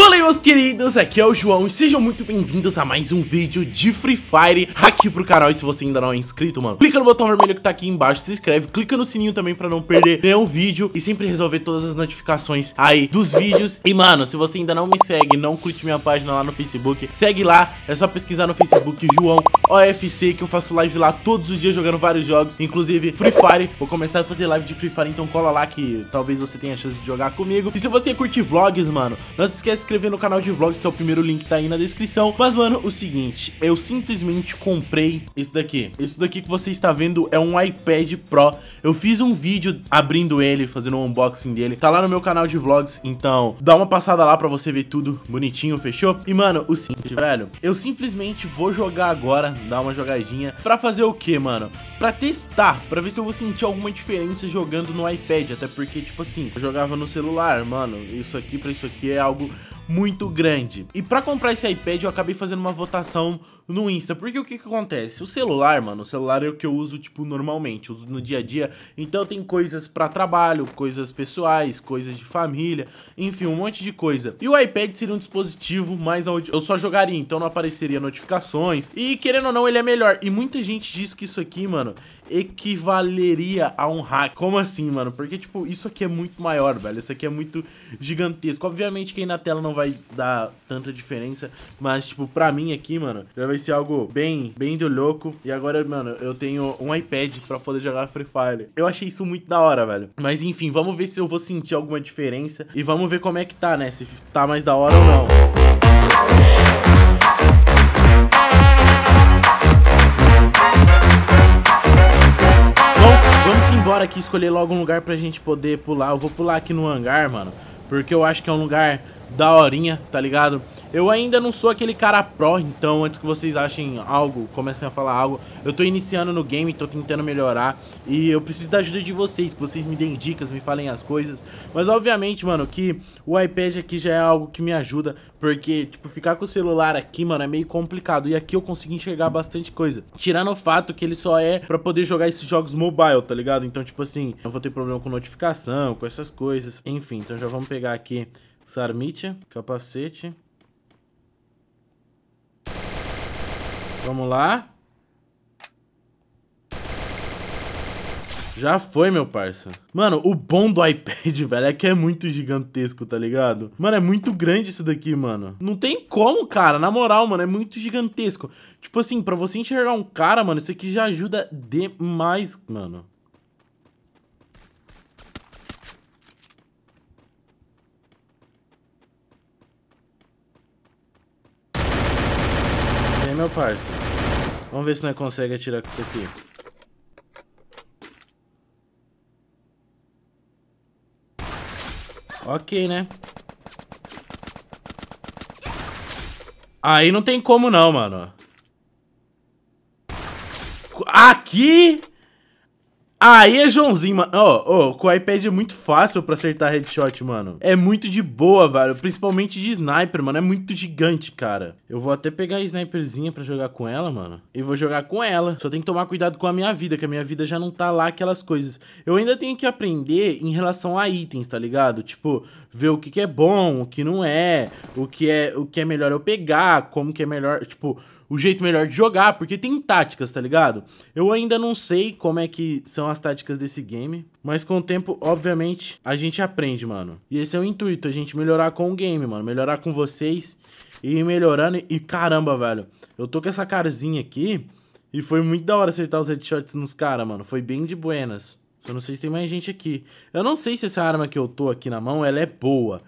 Fala aí meus queridos, aqui é o João e sejam muito bem-vindos a mais um vídeo de Free Fire aqui pro canal E se você ainda não é inscrito, mano, clica no botão vermelho que tá aqui embaixo, se inscreve, clica no sininho também pra não perder nenhum vídeo E sempre resolver todas as notificações aí dos vídeos E mano, se você ainda não me segue, não curte minha página lá no Facebook, segue lá, é só pesquisar no Facebook João OFC que eu faço live lá todos os dias jogando vários jogos Inclusive Free Fire, vou começar a fazer live de Free Fire, então cola lá que talvez você tenha a chance de jogar comigo E se você curte vlogs, mano, não se esquece inscrever no canal de vlogs, que é o primeiro link tá aí na descrição. Mas, mano, o seguinte, eu simplesmente comprei isso daqui. Isso daqui que você está vendo é um iPad Pro. Eu fiz um vídeo abrindo ele, fazendo um unboxing dele. Tá lá no meu canal de vlogs, então dá uma passada lá pra você ver tudo bonitinho, fechou? E, mano, o seguinte, velho, eu simplesmente vou jogar agora, dar uma jogadinha, pra fazer o que, mano? Pra testar, pra ver se eu vou sentir alguma diferença jogando no iPad, até porque, tipo assim, eu jogava no celular, mano, isso aqui pra isso aqui é algo muito grande. E pra comprar esse iPad eu acabei fazendo uma votação no Insta, porque o que que acontece? O celular, mano, o celular é o que eu uso, tipo, normalmente, uso no dia a dia, então tem coisas pra trabalho, coisas pessoais, coisas de família, enfim, um monte de coisa. E o iPad seria um dispositivo mais onde eu só jogaria, então não apareceria notificações, e querendo ou não, ele é melhor. E muita gente diz que isso aqui, mano, equivaleria a um hack. Como assim, mano? Porque, tipo, isso aqui é muito maior, velho, isso aqui é muito gigantesco. Obviamente que aí na tela não vai dar tanta diferença, mas, tipo, pra mim aqui, mano, já vai ser algo bem, bem do louco. E agora, mano, eu tenho um iPad pra poder jogar Free Fire. Eu achei isso muito da hora, velho. Mas, enfim, vamos ver se eu vou sentir alguma diferença e vamos ver como é que tá, né? Se tá mais da hora ou não. Bom, vamos embora aqui, escolher logo um lugar pra gente poder pular. Eu vou pular aqui no hangar, mano, porque eu acho que é um lugar daorinha, tá ligado? Eu ainda não sou aquele cara pró, então antes que vocês achem algo, comecem a falar algo, eu tô iniciando no game, tô tentando melhorar e eu preciso da ajuda de vocês, que vocês me deem dicas, me falem as coisas. Mas obviamente, mano, que o iPad aqui já é algo que me ajuda, porque, tipo, ficar com o celular aqui, mano, é meio complicado e aqui eu consegui enxergar bastante coisa. Tirando o fato que ele só é pra poder jogar esses jogos mobile, tá ligado? Então, tipo assim, eu vou ter problema com notificação, com essas coisas, enfim, então já vamos pegar aqui Sarmite, capacete. Vamos lá. Já foi, meu parça. Mano, o bom do iPad, velho, é que é muito gigantesco, tá ligado? Mano, é muito grande isso daqui, mano. Não tem como, cara. Na moral, mano, é muito gigantesco. Tipo assim, pra você enxergar um cara, mano, isso aqui já ajuda demais, mano. meu parça. Vamos ver se nós consegue atirar com isso aqui. Ok, né? Aí não tem como não, mano. Aqui... Aí, é Joãozinho, mano. Ó, oh, oh, com o iPad é muito fácil pra acertar headshot, mano. É muito de boa, velho. Principalmente de sniper, mano. É muito gigante, cara. Eu vou até pegar a sniperzinha pra jogar com ela, mano. E vou jogar com ela. Só tem que tomar cuidado com a minha vida, que a minha vida já não tá lá aquelas coisas. Eu ainda tenho que aprender em relação a itens, tá ligado? Tipo, ver o que, que é bom, o que não é, o que é, o que é melhor eu pegar, como que é melhor, tipo o jeito melhor de jogar, porque tem táticas, tá ligado? Eu ainda não sei como é que são as táticas desse game, mas com o tempo, obviamente, a gente aprende, mano. E esse é o intuito, a gente melhorar com o game, mano, melhorar com vocês e ir melhorando. E caramba, velho, eu tô com essa carzinha aqui e foi muito da hora acertar os headshots nos caras, mano, foi bem de buenas. Eu não sei se tem mais gente aqui. Eu não sei se essa arma que eu tô aqui na mão, ela é boa.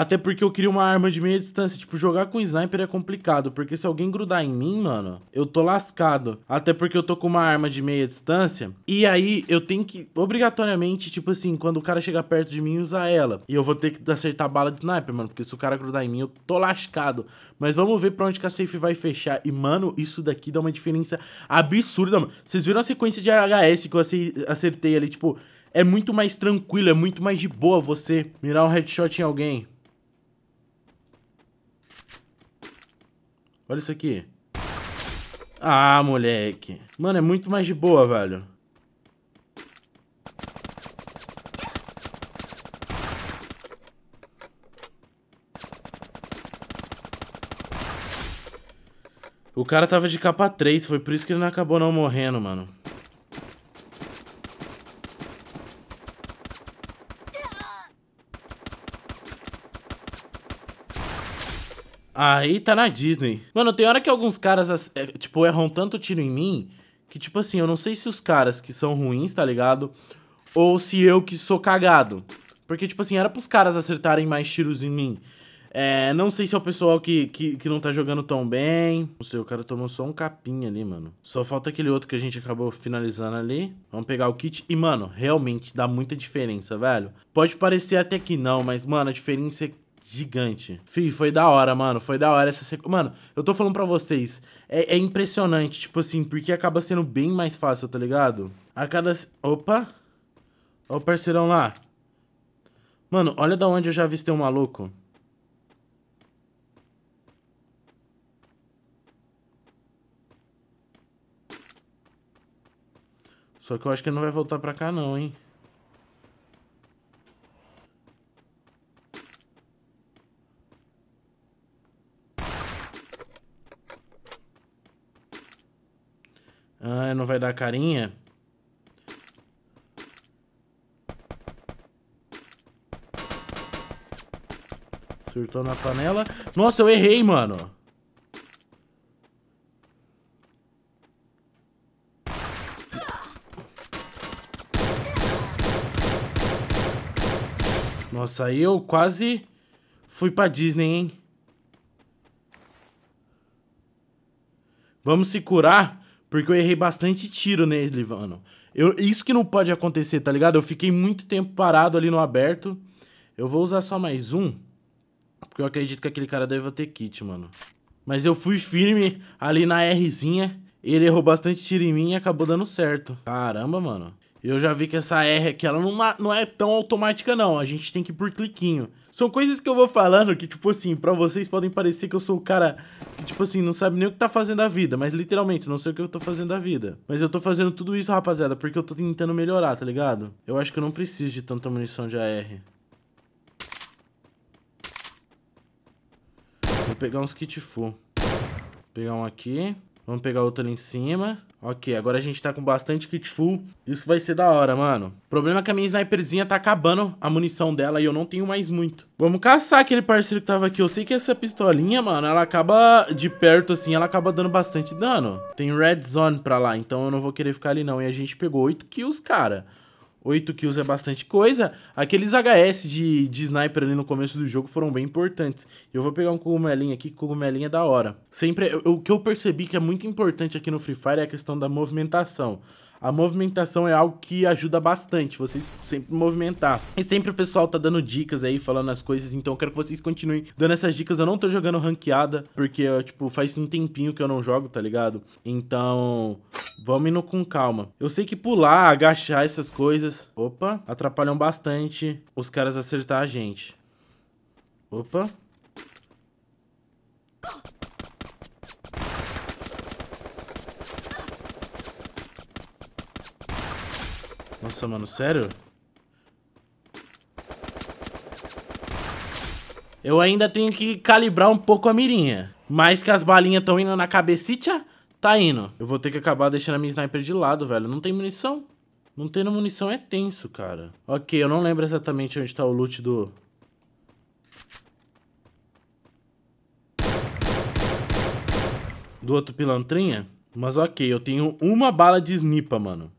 Até porque eu queria uma arma de meia distância. Tipo, jogar com sniper é complicado. Porque se alguém grudar em mim, mano, eu tô lascado. Até porque eu tô com uma arma de meia distância. E aí eu tenho que, obrigatoriamente, tipo assim, quando o cara chegar perto de mim, usar ela. E eu vou ter que acertar a bala de sniper, mano. Porque se o cara grudar em mim, eu tô lascado. Mas vamos ver pra onde que a safe vai fechar. E, mano, isso daqui dá uma diferença absurda, mano. Vocês viram a sequência de HS que eu acertei ali? Tipo, é muito mais tranquilo, é muito mais de boa você mirar um headshot em alguém. Olha isso aqui. Ah, moleque. Mano, é muito mais de boa, velho. O cara tava de capa 3, foi por isso que ele não acabou não morrendo, mano. Aí tá na Disney. Mano, tem hora que alguns caras, é, tipo, erram tanto tiro em mim que, tipo assim, eu não sei se os caras que são ruins, tá ligado? Ou se eu que sou cagado. Porque, tipo assim, era pros caras acertarem mais tiros em mim. É, não sei se é o pessoal que, que, que não tá jogando tão bem. Não sei, o cara tomou só um capinha ali, mano. Só falta aquele outro que a gente acabou finalizando ali. Vamos pegar o kit. E, mano, realmente dá muita diferença, velho. Pode parecer até que não, mas, mano, a diferença é gigante. Fih, foi da hora, mano. Foi da hora essa sequência. Mano, eu tô falando pra vocês. É, é, impressionante, tipo assim, porque acaba sendo bem mais fácil, tá ligado? A cada. Opa! Ó o parceirão lá. Mano, olha da onde eu já avistei um maluco. Só que eu acho que ele não vai voltar pra cá não, hein? não vai dar carinha. Surtou na panela. Nossa, eu errei, mano. Nossa, aí eu quase fui pra Disney, hein? Vamos se curar porque eu errei bastante tiro nele, mano. Eu, isso que não pode acontecer, tá ligado? Eu fiquei muito tempo parado ali no aberto. Eu vou usar só mais um. Porque eu acredito que aquele cara deve ter kit, mano. Mas eu fui firme ali na Rzinha. Ele errou bastante tiro em mim e acabou dando certo. Caramba, mano. Eu já vi que essa R aqui, ela não, não é tão automática, não. A gente tem que ir por cliquinho. São coisas que eu vou falando que, tipo assim, pra vocês podem parecer que eu sou o cara que, tipo assim, não sabe nem o que tá fazendo da vida. Mas literalmente, não sei o que eu tô fazendo da vida. Mas eu tô fazendo tudo isso, rapaziada, porque eu tô tentando melhorar, tá ligado? Eu acho que eu não preciso de tanta munição de AR. Vou pegar uns kit full. Vou pegar um aqui. Vamos pegar outro ali em cima. Ok, agora a gente tá com bastante kit full. Isso vai ser da hora, mano. O problema é que a minha sniperzinha tá acabando a munição dela e eu não tenho mais muito. Vamos caçar aquele parceiro que tava aqui. Eu sei que essa pistolinha, mano, ela acaba de perto, assim, ela acaba dando bastante dano. Tem red zone pra lá, então eu não vou querer ficar ali não. E a gente pegou 8 kills, cara. 8 kills é bastante coisa, aqueles HS de, de sniper ali no começo do jogo foram bem importantes. Eu vou pegar um cogumelinho aqui, que cogumelinho é da hora. Sempre, o que eu percebi que é muito importante aqui no Free Fire é a questão da movimentação. A movimentação é algo que ajuda bastante, vocês sempre movimentar. E sempre o pessoal tá dando dicas aí, falando as coisas, então eu quero que vocês continuem dando essas dicas. Eu não tô jogando ranqueada, porque, tipo, faz um tempinho que eu não jogo, tá ligado? Então, vamos indo com calma. Eu sei que pular, agachar, essas coisas, opa, atrapalham bastante os caras acertar a gente. Opa. Nossa, mano, sério? Eu ainda tenho que calibrar um pouco a mirinha. Mas que as balinhas estão indo na cabecita, tá indo. Eu vou ter que acabar deixando a minha sniper de lado, velho. Não tem munição? Não tendo munição é tenso, cara. Ok, eu não lembro exatamente onde tá o loot do... Do outro pilantrinha. Mas ok, eu tenho uma bala de snipa, mano.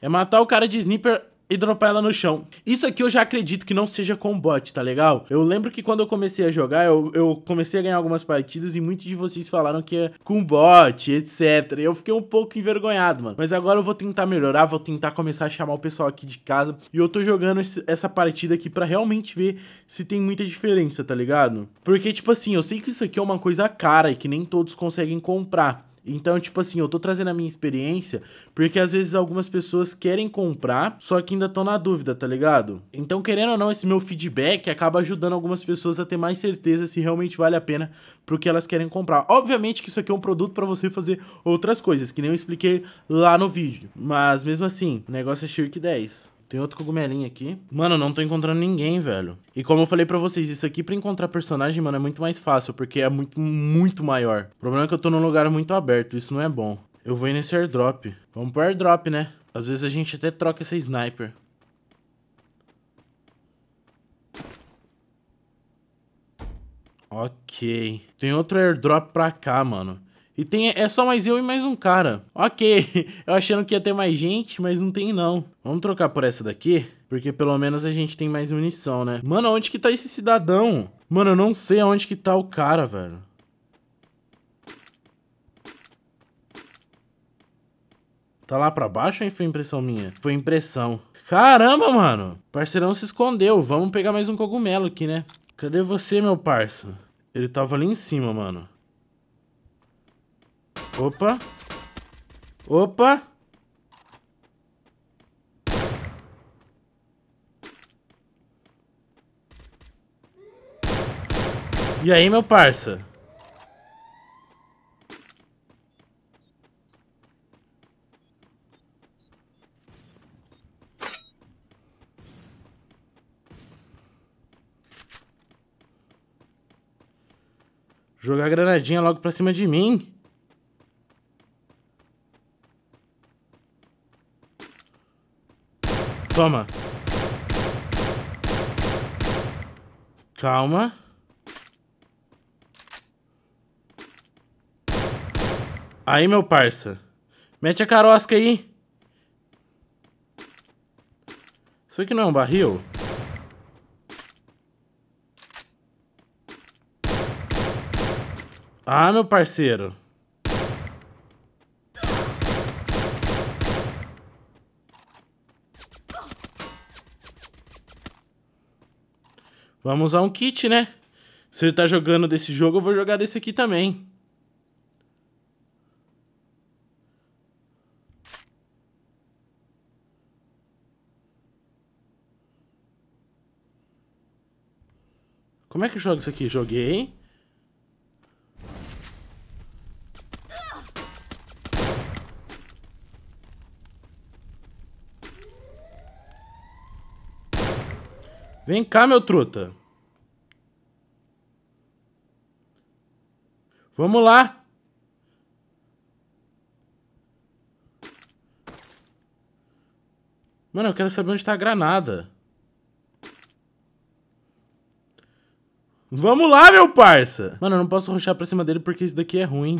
É matar o cara de sniper e dropar ela no chão. Isso aqui eu já acredito que não seja com bot, tá legal? Eu lembro que quando eu comecei a jogar, eu, eu comecei a ganhar algumas partidas e muitos de vocês falaram que é com bot, etc. Eu fiquei um pouco envergonhado, mano. Mas agora eu vou tentar melhorar, vou tentar começar a chamar o pessoal aqui de casa. E eu tô jogando esse, essa partida aqui pra realmente ver se tem muita diferença, tá ligado? Porque, tipo assim, eu sei que isso aqui é uma coisa cara e que nem todos conseguem comprar. Então, tipo assim, eu tô trazendo a minha experiência porque às vezes algumas pessoas querem comprar, só que ainda estão na dúvida, tá ligado? Então, querendo ou não, esse meu feedback acaba ajudando algumas pessoas a ter mais certeza se realmente vale a pena pro que elas querem comprar. Obviamente que isso aqui é um produto para você fazer outras coisas, que nem eu expliquei lá no vídeo. Mas mesmo assim, o negócio é Shirk 10. Tem outro cogumelinho aqui. Mano, não tô encontrando ninguém, velho. E como eu falei pra vocês, isso aqui pra encontrar personagem, mano, é muito mais fácil, porque é muito, muito maior. O problema é que eu tô num lugar muito aberto, isso não é bom. Eu vou ir nesse airdrop. Vamos pro airdrop, né? Às vezes a gente até troca esse sniper. Ok. Tem outro airdrop pra cá, mano. E tem, é só mais eu e mais um cara. Ok, eu achando que ia ter mais gente, mas não tem não. Vamos trocar por essa daqui? Porque pelo menos a gente tem mais munição, né? Mano, onde que tá esse cidadão? Mano, eu não sei aonde que tá o cara, velho. Tá lá pra baixo ou foi impressão minha? Foi impressão. Caramba, mano. parceirão se escondeu. Vamos pegar mais um cogumelo aqui, né? Cadê você, meu parça? Ele tava ali em cima, mano. Opa. Opa. E aí, meu parça? Jogar granadinha logo pra cima de mim? Toma. Calma. Aí, meu parça. Mete a carosca aí. Isso aqui não é um barril? Ah, meu parceiro. Vamos usar um kit, né? Se ele tá jogando desse jogo, eu vou jogar desse aqui também. Como é que eu jogo isso aqui? Joguei. Vem cá, meu truta. Vamos lá. Mano, eu quero saber onde tá a granada. Vamos lá, meu parça! Mano, eu não posso ruxar pra cima dele porque isso daqui é ruim.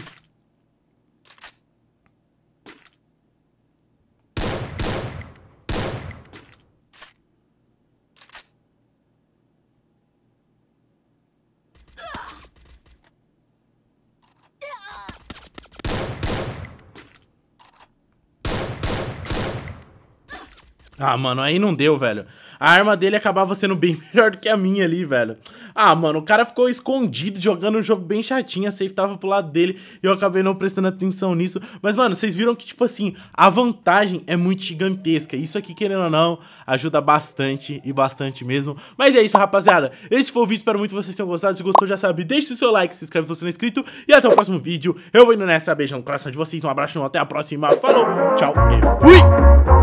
Ah, mano, aí não deu, velho. A arma dele acabava sendo bem melhor do que a minha ali, velho. Ah, mano, o cara ficou escondido, jogando um jogo bem chatinho, a safe tava pro lado dele, e eu acabei não prestando atenção nisso. Mas, mano, vocês viram que, tipo assim, a vantagem é muito gigantesca. Isso aqui, querendo ou não, ajuda bastante, e bastante mesmo. Mas é isso, rapaziada. Esse foi o vídeo, espero muito que vocês tenham gostado. Se gostou, já sabe, deixe o seu like, se inscreve se você não é inscrito, e até o próximo vídeo. Eu vou indo nessa, beijão no coração de vocês, um abraço, até a próxima, falou, tchau e fui!